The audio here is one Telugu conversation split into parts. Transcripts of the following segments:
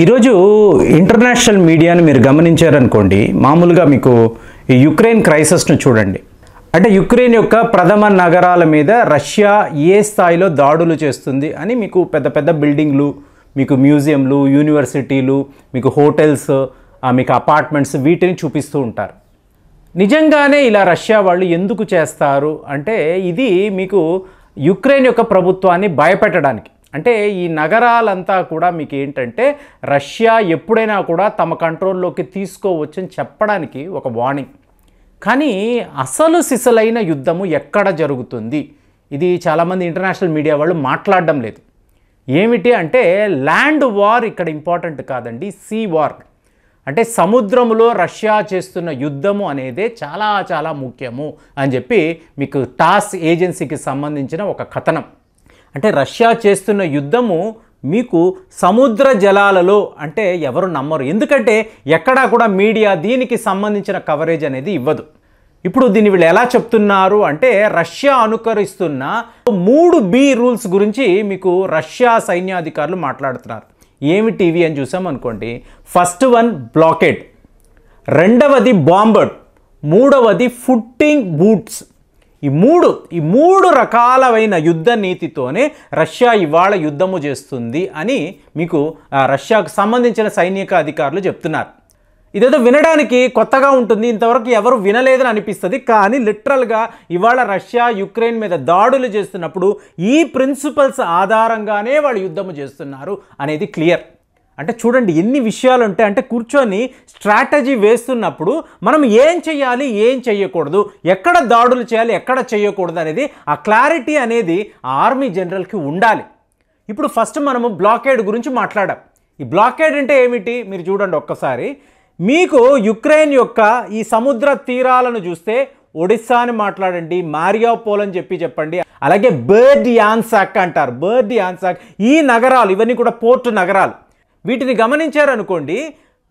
ఈరోజు ఇంటర్నేషనల్ మీడియాని మీరు గమనించారనుకోండి మామూలుగా మీకు ఈ యుక్రెయిన్ క్రైసిస్ను చూడండి అంటే యుక్రెయిన్ యొక్క ప్రథమ నగరాల మీద రష్యా ఏ స్థాయిలో దాడులు చేస్తుంది అని మీకు పెద్ద పెద్ద బిల్డింగ్లు మీకు మ్యూజియంలు యూనివర్సిటీలు మీకు హోటల్స్ మీకు అపార్ట్మెంట్స్ వీటిని చూపిస్తూ ఉంటారు నిజంగానే ఇలా రష్యా వాళ్ళు ఎందుకు చేస్తారు అంటే ఇది మీకు యుక్రెయిన్ యొక్క ప్రభుత్వాన్ని భయపెట్టడానికి అంటే ఈ నగరాలంతా కూడా మీకు ఏంటంటే రష్యా ఎప్పుడైనా కూడా తమ కంట్రోల్లోకి తీసుకోవచ్చని చెప్పడానికి ఒక వార్నింగ్ కానీ అసలు సిసలైన యుద్ధము ఎక్కడ జరుగుతుంది ఇది చాలామంది ఇంటర్నేషనల్ మీడియా వాళ్ళు మాట్లాడడం లేదు ఏమిటి అంటే ల్యాండ్ వార్ ఇక్కడ ఇంపార్టెంట్ కాదండి సీ వార్ అంటే సముద్రములో రష్యా చేస్తున్న యుద్ధము అనేదే చాలా చాలా ముఖ్యము అని చెప్పి మీకు టాస్ ఏజెన్సీకి సంబంధించిన ఒక కథనం అంటే రష్యా చేస్తున్న యుద్ధము మీకు సముద్ర జలాలలో అంటే ఎవరు నమ్మరు ఎందుకంటే ఎక్కడా కూడా మీడియా దీనికి సంబంధించిన కవరేజ్ అనేది ఇవ్వదు ఇప్పుడు దీన్ని వీళ్ళు ఎలా చెప్తున్నారు అంటే రష్యా అనుకరిస్తున్న మూడు బి రూల్స్ గురించి మీకు రష్యా సైన్యాధికారులు మాట్లాడుతున్నారు ఏమి టీవీ అని చూసాం అనుకోండి ఫస్ట్ వన్ బ్లాకెట్ రెండవది బాంబర్డ్ మూడవది ఫుట్టింగ్ బూట్స్ ఈ మూడు ఈ మూడు రకాలైన యుద్ధ నీతితోనే రష్యా ఇవాళ యుద్ధము చేస్తుంది అని మీకు రష్యాకు సంబంధించిన సైనిక అధికారులు చెప్తున్నారు ఇదేదో వినడానికి కొత్తగా ఉంటుంది ఇంతవరకు ఎవరు వినలేదని అనిపిస్తుంది కానీ లిటరల్గా ఇవాళ రష్యా యుక్రెయిన్ మీద దాడులు చేస్తున్నప్పుడు ఈ ప్రిన్సిపల్స్ ఆధారంగానే వాళ్ళు యుద్ధము చేస్తున్నారు అనేది క్లియర్ అంటే చూడండి ఎన్ని విషయాలు ఉంటాయి అంటే కూర్చొని స్ట్రాటజీ వేస్తున్నప్పుడు మనం ఏం చేయాలి ఏం చేయకూడదు ఎక్కడ దాడులు చేయాలి ఎక్కడ చేయకూడదు అనేది ఆ క్లారిటీ అనేది ఆర్మీ జనరల్కి ఉండాలి ఇప్పుడు ఫస్ట్ మనము బ్లాకేడ్ గురించి మాట్లాడాం ఈ బ్లాకేడ్ అంటే ఏమిటి మీరు చూడండి ఒక్కసారి మీకు యుక్రెయిన్ యొక్క ఈ సముద్ర తీరాలను చూస్తే ఒడిస్సా అని మాట్లాడండి మారియాపోల్ అని చెప్పి చెప్పండి అలాగే బర్డ్ యాన్సాక్ అంటారు బర్డ్ యాన్సాక్ ఈ నగరాలు ఇవన్నీ కూడా పోర్టు నగరాలు వీటిని గమనించారనుకోండి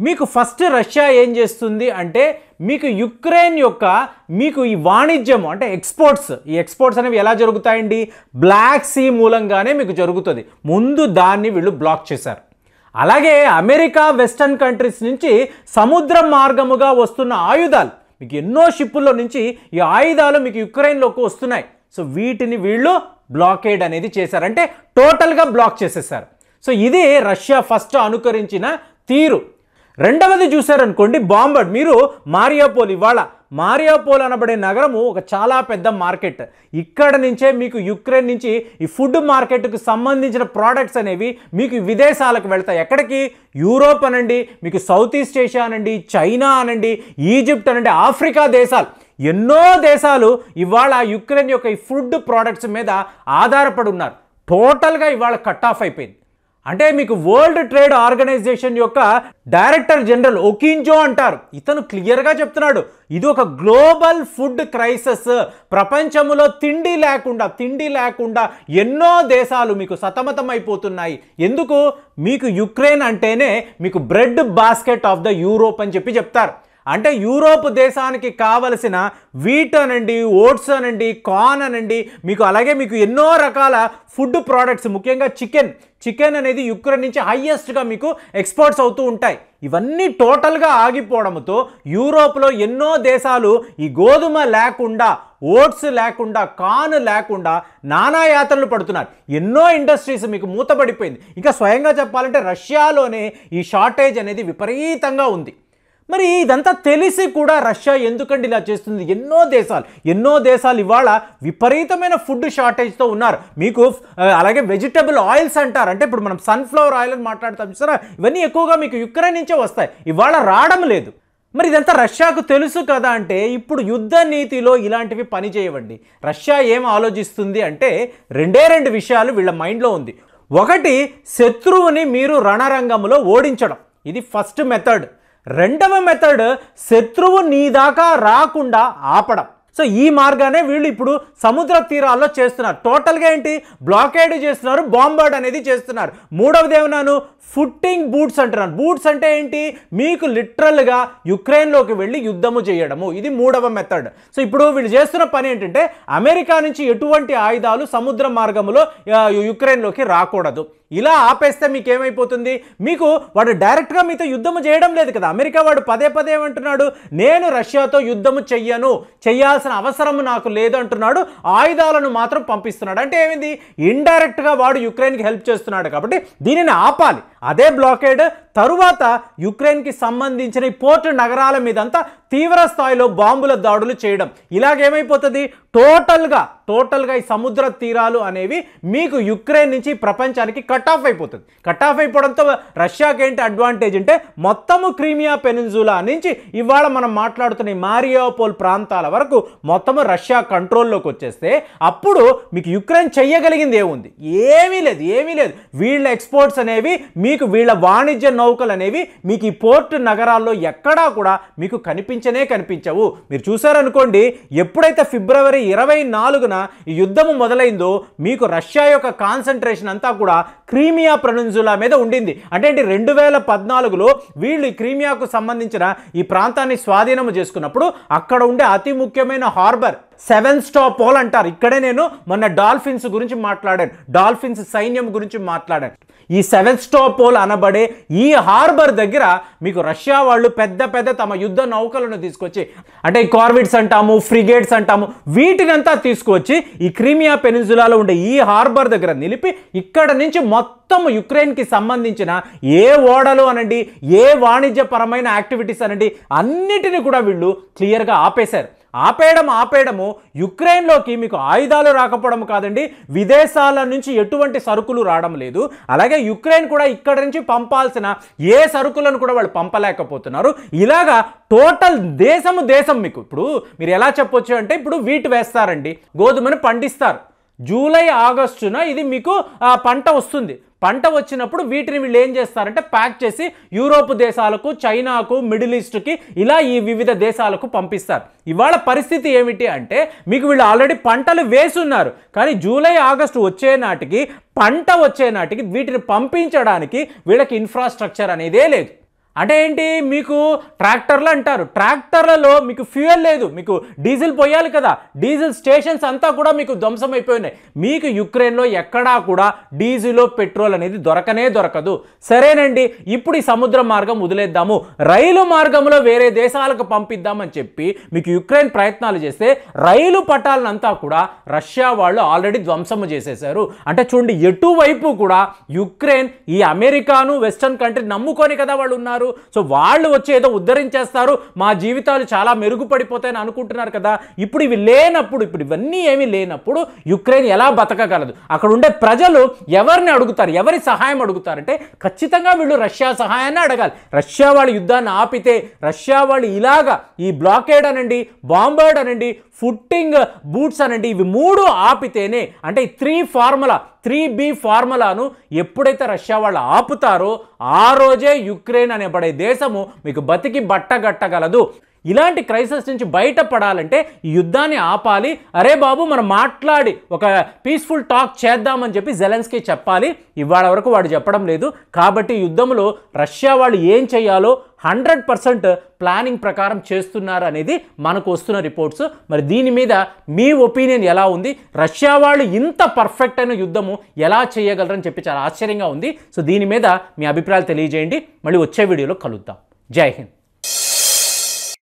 మీకు ఫస్ట్ రష్యా ఏం చేస్తుంది అంటే మీకు యుక్రెయిన్ యొక్క మీకు ఈ వాణిజ్యం అంటే ఎక్స్పోర్ట్స్ ఈ ఎక్స్పోర్ట్స్ అనేవి ఎలా జరుగుతాయండి బ్లాక్ సీ మూలంగానే మీకు జరుగుతుంది ముందు దాన్ని వీళ్ళు బ్లాక్ చేశారు అలాగే అమెరికా వెస్టర్న్ కంట్రీస్ నుంచి సముద్ర మార్గముగా వస్తున్న ఆయుధాలు మీకు ఎన్నో షిప్పుల్లో నుంచి ఈ ఆయుధాలు మీకు యుక్రెయిన్లోకి వస్తున్నాయి సో వీటిని వీళ్ళు బ్లాకేడ్ అనేది చేశారు అంటే టోటల్గా బ్లాక్ చేసేసారు సో ఇది రష్యా ఫస్ట్ అనుకరించిన తీరు రెండవది చూశారనుకోండి బాంబర్డ్ మీరు మారియాపోల్ ఇవాళ మారియాపోల్ అనబడే నగరము ఒక చాలా పెద్ద మార్కెట్ ఇక్కడ నుంచే మీకు యుక్రెయిన్ నుంచి ఈ ఫుడ్ మార్కెట్కు సంబంధించిన ప్రోడక్ట్స్ అనేవి మీకు విదేశాలకు వెళ్తాయి ఎక్కడికి యూరోప్ అనండి మీకు సౌత్ ఈస్ట్ ఏషియా అనండి చైనా అనండి ఈజిప్ట్ అనండి ఆఫ్రికా దేశాలు ఎన్నో దేశాలు ఇవాళ యుక్రెయిన్ యొక్క ఈ ఫుడ్ ప్రోడక్ట్స్ మీద ఆధారపడి ఉన్నారు టోటల్గా ఇవాళ కట్ ఆఫ్ అయిపోయింది అంటే మీకు వరల్డ్ ట్రేడ్ ఆర్గనైజేషన్ యొక్క డైరెక్టర్ జనరల్ ఒకింజో అంటారు ఇతను క్లియర్గా చెప్తున్నాడు ఇది ఒక గ్లోబల్ ఫుడ్ క్రైసిస్ ప్రపంచంలో తిండి లేకుండా తిండి లేకుండా ఎన్నో దేశాలు మీకు సతమతమైపోతున్నాయి ఎందుకు మీకు యుక్రెయిన్ అంటేనే మీకు bread basket of the Europe అని చెప్పి చెప్తారు అంటే యూరోప్ దేశానికి కావలసిన వీట్ అనండి ఓట్స్ అనండి కార్న్ అనండి మీకు అలాగే మీకు ఎన్నో రకాల ఫుడ్ ప్రోడక్ట్స్ ముఖ్యంగా చికెన్ చికెన్ అనేది యుక్రెయిన్ నుంచి హయ్యెస్ట్గా మీకు ఎక్స్పోర్ట్స్ అవుతూ ఉంటాయి ఇవన్నీ టోటల్గా ఆగిపోవడంతో యూరోప్లో ఎన్నో దేశాలు ఈ గోధుమ లేకుండా ఓట్స్ లేకుండా కాన్ లేకుండా నానా యాత్రలు పడుతున్నారు ఎన్నో ఇండస్ట్రీస్ మీకు మూతపడిపోయింది ఇంకా స్వయంగా చెప్పాలంటే రష్యాలోనే ఈ షార్టేజ్ అనేది విపరీతంగా ఉంది మరి ఇదంతా తెలిసి కూడా రష్యా ఎందుకండి ఇలా చేస్తుంది ఎన్నో దేశాలు ఎన్నో దేశాలు ఇవాళ విపరీతమైన ఫుడ్ షార్టేజ్తో ఉన్నారు మీకు అలాగే వెజిటబుల్ ఆయిల్స్ అంటారు అంటే ఇప్పుడు మనం సన్ఫ్లవర్ ఆయిల్ అని మాట్లాడతాం చూసారా ఇవన్నీ ఎక్కువగా మీకు యుక్రెయిన్ నుంచే వస్తాయి ఇవాళ రావడం లేదు మరి ఇదంతా రష్యాకు తెలుసు కదా అంటే ఇప్పుడు యుద్ధ నీతిలో ఇలాంటివి పని చేయవండి రష్యా ఏం ఆలోచిస్తుంది అంటే రెండే రెండు విషయాలు వీళ్ళ మైండ్లో ఉంది ఒకటి శత్రువుని మీరు రణరంగంలో ఓడించడం ఇది ఫస్ట్ మెథడ్ రెండవ మెథడ్ శత్రువు నీ దాకా రాకుండా ఆపడం సో ఈ మార్గానే వీళ్ళు ఇప్పుడు సముద్ర తీరాల్లో చేస్తున్నారు టోటల్గా ఏంటి బ్లాకేడ్ చేస్తున్నారు బాంబర్డ్ అనేది చేస్తున్నారు మూడవది ఏమన్నాను ఫుట్టింగ్ బూట్స్ అంటున్నాను బూట్స్ అంటే ఏంటి మీకు లిటరల్గా యుక్రెయిన్లోకి వెళ్ళి యుద్ధము చేయడము ఇది మూడవ మెథడ్ సో ఇప్పుడు వీళ్ళు చేస్తున్న పని ఏంటంటే అమెరికా నుంచి ఎటువంటి ఆయుధాలు సముద్ర మార్గంలో యుక్రెయిన్లోకి రాకూడదు ఇలా ఆపేస్తే మీకు ఏమైపోతుంది మీకు వాడు డైరెక్ట్గా మీతో యుద్ధము చేయడం లేదు కదా అమెరికా వాడు పదే పదే ఏమంటున్నాడు నేను రష్యాతో యుద్ధము చెయ్యను చెయ్యాల్సి చేయాల్సిన అవసరం నాకు లేదు అంటున్నాడు ఆయుధాలను మాత్రం పంపిస్తున్నాడు అంటే ఏమింది ఇండైరెక్ట్గా వాడు యుక్రెయిన్కి హెల్ప్ చేస్తున్నాడు కాబట్టి దీనిని ఆపాలి అదే బ్లాకేడ్ తరువాత యుక్రెయిన్కి సంబంధించిన పోర్టు నగరాల మీదంతా తీవ్ర స్థాయిలో బాంబుల దాడులు చేయడం ఇలాగేమైపోతుంది టోటల్గా టోటల్గా ఈ సముద్ర తీరాలు అనేవి మీకు యుక్రెయిన్ నుంచి ప్రపంచానికి కట్ ఆఫ్ అయిపోతుంది కట్ ఆఫ్ అయిపోవడంతో రష్యాకి ఏంటి అడ్వాంటేజ్ అంటే మొత్తము క్రీమియా పెనిన్జులా నుంచి ఇవాళ మనం మాట్లాడుతున్న మారియోపోల్ ప్రాంతాల వరకు మొత్తము రష్యా కంట్రోల్లోకి వచ్చేస్తే అప్పుడు మీకు యుక్రెయిన్ చేయగలిగింది ఏముంది ఏమీ లేదు ఏమీ లేదు వీళ్ళ ఎక్స్పోర్ట్స్ అనేవి మీకు వీళ్ళ వాణిజ్య నౌకలు అనేవి మీకు ఈ పోర్ట్ నగరాల్లో ఎక్కడా కూడా మీకు కనిపించనే కనిపించవు మీరు చూసారనుకోండి ఎప్పుడైతే ఫిబ్రవరి ఇరవై నాలుగున యుద్ధము మొదలైందో మీకు రష్యా యొక్క కాన్సన్ట్రేషన్ అంతా కూడా క్రీమియా ప్రనుజులా మీద ఉండింది అంటే రెండు వేల పద్నాలుగులో వీళ్ళు క్రీమియాకు సంబంధించిన ఈ ప్రాంతాన్ని స్వాధీనము చేసుకున్నప్పుడు అక్కడ ఉండే అతి ముఖ్యమైన హార్బర్ సెవెన్ స్టాప్ పోల్ అంటారు ఇక్కడే నేను మొన్న డాల్ఫిన్స్ గురించి మాట్లాడాను డాల్ఫిన్స్ సైన్యం గురించి మాట్లాడాను ఈ సెవెన్ స్టాప్ పోల్ అనబడే ఈ హార్బర్ దగ్గర మీకు రష్యా వాళ్ళు పెద్ద పెద్ద తమ యుద్ధ నౌకలను తీసుకొచ్చి అంటే కార్విడ్స్ అంటాము ఫ్రిగేట్స్ అంటాము వీటినంతా తీసుకొచ్చి ఈ క్రీమియా పెనిజులాలో ఉండే ఈ హార్బర్ దగ్గర నిలిపి ఇక్కడ నుంచి మొత్తం యుక్రెయిన్కి సంబంధించిన ఏ ఓడలు అనండి ఏ వాణిజ్యపరమైన యాక్టివిటీస్ అనండి అన్నిటిని కూడా వీళ్ళు క్లియర్గా ఆపేశారు ఆపేయడం ఆపేయడము యుక్రెయిన్లోకి మీకు ఆయుధాలు రాకపోవడం కాదండి విదేశాల నుంచి ఎటువంటి సరుకులు రావడం లేదు అలాగే యుక్రెయిన్ కూడా ఇక్కడ నుంచి పంపాల్సిన ఏ సరుకులను కూడా వాళ్ళు పంపలేకపోతున్నారు ఇలాగా టోటల్ దేశము దేశం మీకు ఇప్పుడు మీరు ఎలా చెప్పొచ్చు అంటే ఇప్పుడు వీటి వేస్తారండి గోధుమను పండిస్తారు జూలై ఆగస్టున ఇది మీకు పంట వస్తుంది పంట వచ్చినప్పుడు వీటిని వీళ్ళు ఏం చేస్తారంటే ప్యాక్ చేసి యూరోప్ దేశాలకు చైనాకు మిడిల్ ఈస్ట్కి ఇలా ఈ వివిధ దేశాలకు పంపిస్తారు ఇవాళ పరిస్థితి ఏమిటి అంటే మీకు వీళ్ళు ఆల్రెడీ పంటలు వేసున్నారు కానీ జూలై ఆగస్టు వచ్చే నాటికి పంట వచ్చే నాటికి వీటిని పంపించడానికి వీళ్ళకి ఇన్ఫ్రాస్ట్రక్చర్ అనేదే లేదు అంటే ఏంటి మీకు ట్రాక్టర్లు అంటారు ట్రాక్టర్లలో మీకు ఫ్యూయల్ లేదు మీకు డీజిల్ పోయాలి కదా డీజిల్ స్టేషన్స్ అంతా కూడా మీకు ధ్వంసం అయిపోయినాయి మీకు యుక్రెయిన్లో ఎక్కడా కూడా డీజిల్ పెట్రోల్ అనేది దొరకనే దొరకదు సరేనండి ఇప్పుడు ఈ సముద్ర మార్గం వదిలేద్దాము రైలు మార్గంలో వేరే దేశాలకు పంపిద్దామని చెప్పి మీకు యుక్రెయిన్ ప్రయత్నాలు చేస్తే రైలు పటాలనంతా కూడా రష్యా వాళ్ళు ఆల్రెడీ ధ్వంసం చేసేశారు అంటే చూడండి ఎటువైపు కూడా యుక్రెయిన్ ఈ అమెరికాను వెస్టర్న్ కంట్రీ నమ్ముకొని కదా వాళ్ళు ఉన్నారు చేస్తారు సో వాళ్ళు వచ్చి ఏదో ఉద్ధరించేస్తారు మా జీవితాలు చాలా మెరుగుపడిపోతాయని అనుకుంటున్నారు కదా ఇప్పుడు ఇవి లేనప్పుడు ఇప్పుడు ఇవన్నీ ఏమీ లేనప్పుడు యుక్రెయిన్ ఎలా బతకగలదు అక్కడ ఉండే ప్రజలు ఎవరిని అడుగుతారు ఎవరి సహాయం అడుగుతారంటే ఖచ్చితంగా వీళ్ళు రష్యా సహాయాన్ని అడగాలి రష్యా వాళ్ళు యుద్ధాన్ని ఆపితే రష్యా వాళ్ళు ఇలాగా ఈ బ్లాకేడ్ అనండి బాంబర్డ్ అనండి ఫుట్టింగ్ బూట్స్ అనండి ఇవి మూడు ఆపితేనే అంటే త్రీ ఫార్ములా త్రీ బి ఫార్ములాను ఎప్పుడైతే రష్యా వాళ్ళు ఆపుతారో ఆ రోజే యుక్రెయిన్ పడే దేశము మీకు బతికి బట్టగట్టగలదు ఇలాంటి క్రైసిస్ నుంచి బయటపడాలంటే ఈ యుద్ధాన్ని ఆపాలి అరే బాబు మనం మాట్లాడి ఒక పీస్ఫుల్ టాక్ చేద్దామని చెప్పి జెలెన్స్కీ చెప్పాలి ఇవాళ వరకు వాడు చెప్పడం లేదు కాబట్టి యుద్ధంలో రష్యా వాళ్ళు ఏం చేయాలో హండ్రెడ్ పర్సెంట్ ప్లానింగ్ ప్రకారం చేస్తున్నారు అనేది మనకు వస్తున్న రిపోర్ట్స్ మరి దీని మీద మీ ఒపీనియన్ ఎలా ఉంది రష్యా వాళ్ళు ఇంత పర్ఫెక్ట్ అయిన యుద్ధము ఎలా చేయగలరని చెప్పి చాలా ఆశ్చర్యంగా ఉంది సో దీని మీద మీ అభిప్రాయాలు తెలియజేయండి మళ్ళీ వచ్చే వీడియోలో కలుద్దాం జై హింద్